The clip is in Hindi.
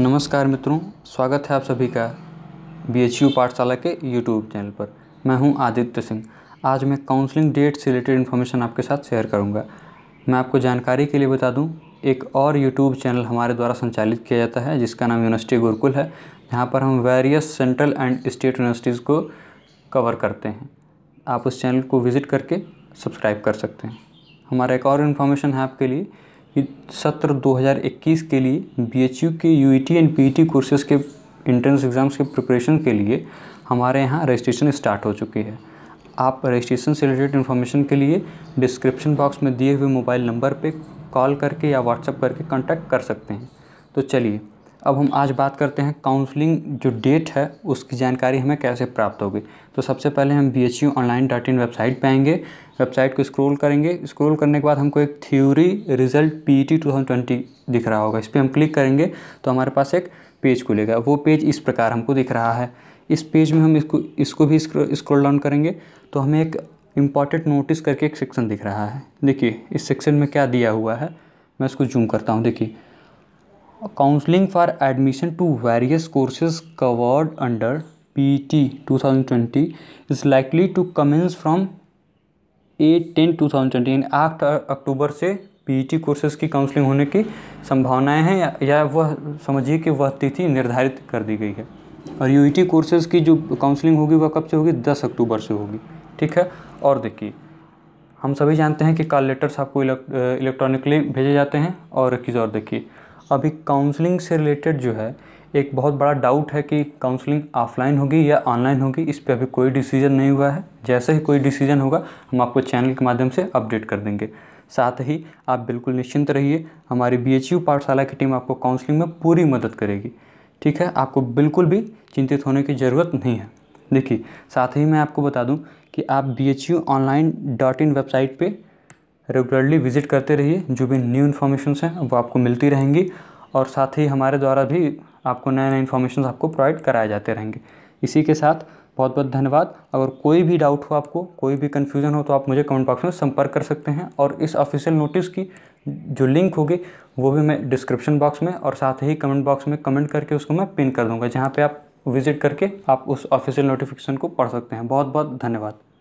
नमस्कार मित्रों स्वागत है आप सभी का बी एच यू पाठशाला के यूट्यूब चैनल पर मैं हूं आदित्य सिंह आज मैं काउंसलिंग डेट से रिलेटेड इन्फॉर्मेशन आपके साथ शेयर करूंगा मैं आपको जानकारी के लिए बता दूं एक और यूट्यूब चैनल हमारे द्वारा संचालित किया जाता है जिसका नाम यूनिवर्सिटी गुरुकुल है जहाँ पर हम various central and state universities को कवर करते हैं आप उस चैनल को विज़िट करके सब्सक्राइब कर सकते हैं हमारा एक और इन्फॉर्मेशन है आपके लिए सत्र 2021 के लिए बीएचयू के यूईटी एंड टी कोर्सेज के इंट्रेंस एग्ज़ाम्स के प्रिपरेशन के लिए हमारे यहाँ रजिस्ट्रेशन स्टार्ट हो चुकी है आप रजिस्ट्रेशन से रिलेटेड इन्फॉर्मेशन के लिए डिस्क्रिप्शन बॉक्स में दिए हुए मोबाइल नंबर पर कॉल करके या व्हाट्सअप करके कॉन्टैक्ट कर सकते हैं तो चलिए अब हम आज बात करते हैं काउंसलिंग जो डेट है उसकी जानकारी हमें कैसे प्राप्त होगी तो सबसे पहले हम B online dot in website पर आएंगे वेबसाइट को स्क्रॉल करेंगे स्क्रॉल करने के बाद हमको एक theory result PT T two thousand ट्वेंटी दिख रहा होगा इस पर हम क्लिक करेंगे तो हमारे पास एक पेज खुलेगा वो पेज इस प्रकार हमको दिख रहा है इस पेज में हम इसको इसको भी स्क्रॉल डाउन करेंगे तो हमें एक इम्पॉर्टेंट नोटिस करके एक सेक्शन दिख रहा है देखिए इस सेक्शन में क्या दिया हुआ है मैं इसको जूम करता हूँ देखिए counselling for admission to various courses covered under P T two thousand twenty is likely to commence from eight ten two thousand twenty आठ अक्टूबर से पीटी कोर्सेज e की काउंसलिंग होने की संभावनाएं हैं या, वह समझिए कि वह तिथि निर्धारित कर दी गई है और यूईटी कोर्सेज़ e की जो काउंसलिंग होगी वह कब से होगी दस अक्टूबर से होगी ठीक है और देखिए हम सभी जानते हैं कि कॉल लेटर्स आपको इलेक्ट्रॉनिकली भेजे जाते हैं और एक चीज़ और देखिए अभी काउंसलिंग से रिलेटेड जो है एक बहुत बड़ा डाउट है कि काउंसलिंग ऑफलाइन होगी या ऑनलाइन होगी इस पर अभी कोई डिसीजन नहीं हुआ है जैसे ही कोई डिसीजन होगा हम आपको चैनल के माध्यम से अपडेट कर देंगे साथ ही आप बिल्कुल निश्चिंत रहिए हमारी बी पाठशाला की टीम आपको काउंसलिंग में पूरी मदद करेगी ठीक है आपको बिल्कुल भी चिंतित होने की ज़रूरत नहीं है देखिए साथ ही मैं आपको बता दूं कि आप B H U online dot in website पे रेगुलरली विजिट करते रहिए जो भी न्यू इन्फॉर्मेशन हैं वो आपको मिलती रहेंगी और साथ ही हमारे द्वारा भी आपको नए नए इन्फॉर्मेशन आपको प्रोवाइड कराए जाते रहेंगे इसी के साथ बहुत बहुत धन्यवाद अगर कोई भी डाउट हो आपको कोई भी कन्फ्यूज़न हो तो आप मुझे कमेंट बॉक्स में संपर्क कर सकते हैं और इस ऑफिशियल नोटिस की जो लिंक होगी वो भी मैं डिस्क्रिप्शन बॉक्स में और साथ ही कमेंट बॉक्स में कमेंट करके उसको मैं पिन कर दूंगा जहाँ पे आप विज़िट करके आप उस ऑफिशियल नोटिफिकेशन को पढ़ सकते हैं बहुत बहुत धन्यवाद